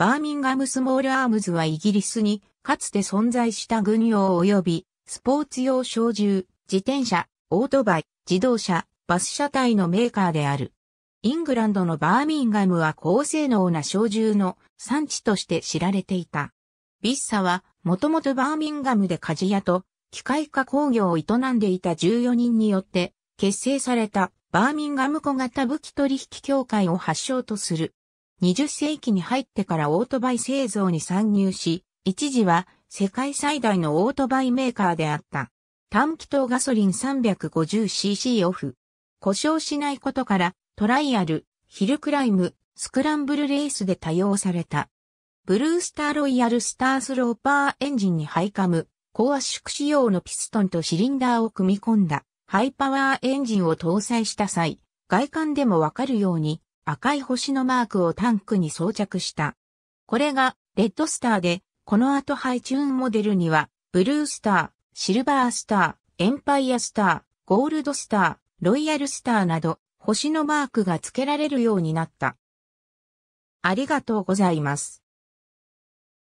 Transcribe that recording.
バーミンガムスモールアームズはイギリスにかつて存在した軍用及びスポーツ用小銃、自転車、オートバイ、自動車、バス車体のメーカーである。イングランドのバーミンガムは高性能な小銃の産地として知られていた。ビッサはもともとバーミンガムで鍛冶屋と機械化工業を営んでいた14人によって結成されたバーミンガム小型武器取引協会を発祥とする20世紀に入ってからオートバイ製造に参入し、一時は世界最大のオートバイメーカーであった。短気筒ガソリン 350cc オフ。故障しないことからトライアル、ヒルクライム、スクランブルレースで多用された。ブルースターロイヤルスタースローパーエンジンにハイカム、高圧縮仕様のピストンとシリンダーを組み込んだハイパワーエンジンを搭載した際、外観でもわかるように赤い星のマークをタンクに装着した。これがレッドスターで、この後ハイチューンモデルには、ブルースター、シルバースター、エンパイアスター、ゴールドスター、ロイヤルスターなど、星のマークが付けられるようになった。ありがとうございます。